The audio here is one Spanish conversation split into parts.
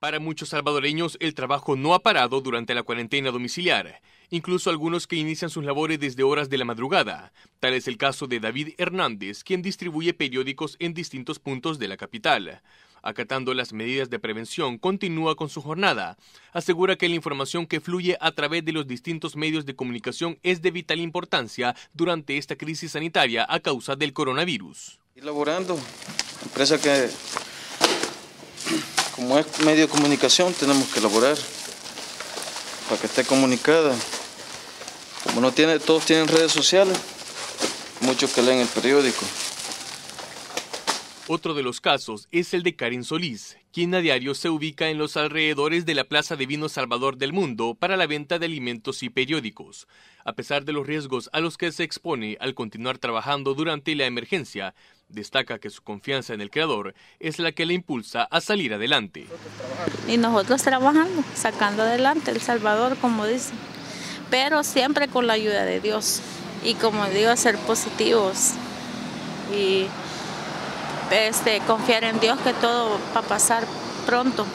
Para muchos salvadoreños, el trabajo no ha parado durante la cuarentena domiciliar, incluso algunos que inician sus labores desde horas de la madrugada. Tal es el caso de David Hernández, quien distribuye periódicos en distintos puntos de la capital. Acatando las medidas de prevención, continúa con su jornada. Asegura que la información que fluye a través de los distintos medios de comunicación es de vital importancia durante esta crisis sanitaria a causa del coronavirus. laborando, empresa que como es medio de comunicación, tenemos que elaborar para que esté comunicada. Como no tiene, todos tienen redes sociales, muchos que leen el periódico. Otro de los casos es el de Karen Solís, quien a diario se ubica en los alrededores de la Plaza de Vino Salvador del Mundo para la venta de alimentos y periódicos. A pesar de los riesgos a los que se expone al continuar trabajando durante la emergencia, Destaca que su confianza en el creador es la que le impulsa a salir adelante. Y nosotros trabajando, sacando adelante El Salvador, como dicen. pero siempre con la ayuda de Dios y como digo, ser positivos y este, confiar en Dios que todo va a pasar pronto.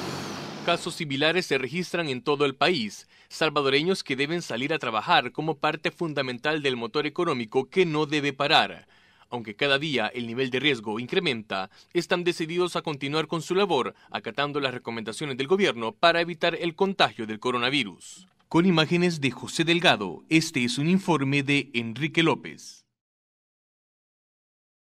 Casos similares se registran en todo el país, salvadoreños que deben salir a trabajar como parte fundamental del motor económico que no debe parar aunque cada día el nivel de riesgo incrementa, están decididos a continuar con su labor, acatando las recomendaciones del gobierno para evitar el contagio del coronavirus. Con imágenes de José Delgado, este es un informe de Enrique López.